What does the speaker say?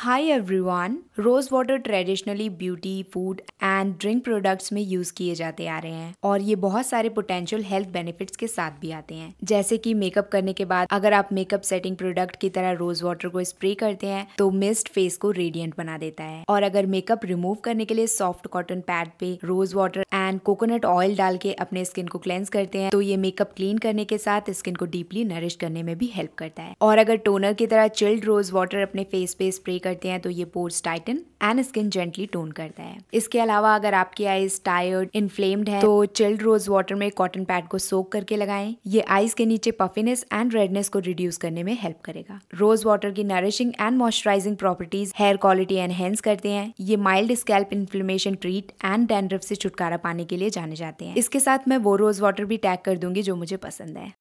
hi everyone rose water traditionally beauty food and drink products में use किए जाते आ रहे हैं और ये बहुत सारे पोटेंशियल हेल्थ बेनिफिट्स के साथ भी आते हैं जैसे कि मेकअप करने के बाद अगर आप मेकअप सेटिंग प्रोडक्ट की तरह रोज वाटर को स्प्रे करते हैं तो मिस्ट फेस को रेडियंट बना देता है और अगर मेकअप रिमूव करने के लिए सॉफ्ट कॉटन पैड पे rose water and coconut oil डाल के अपने स्किन को क्लेंस करते हैं तो ये मेकअप क्लीन करने के साथ स्किन को डीपली नरिश करने में भी हेल्प करता है और अगर टोनर की तरह चिल्ड रोज वाटर अपने फेस पे स्प्रे करते हैं तो ये pores tighten and skin gently tone करता है इसके अलावा अगर आपकी आईज टायर्ड इन्फ्लेम्ड है तो चिल्ड रोज वाटर में कॉटन पैड को सोक करके लगाएं ये आईज के नीचे पफिनेस एंड रेडनेस को रिड्यूस करने में हेल्प करेगा रोज वाटर की nourishing and moisturising properties hair quality enhance करते हैं ये mild scalp inflammation treat and dandruff से छुटकारा पाने के लिए जाने जाते हैं इसके साथ मैं वो रोज वाटर भी टैग कर दूंगी जो मुझे पसंद है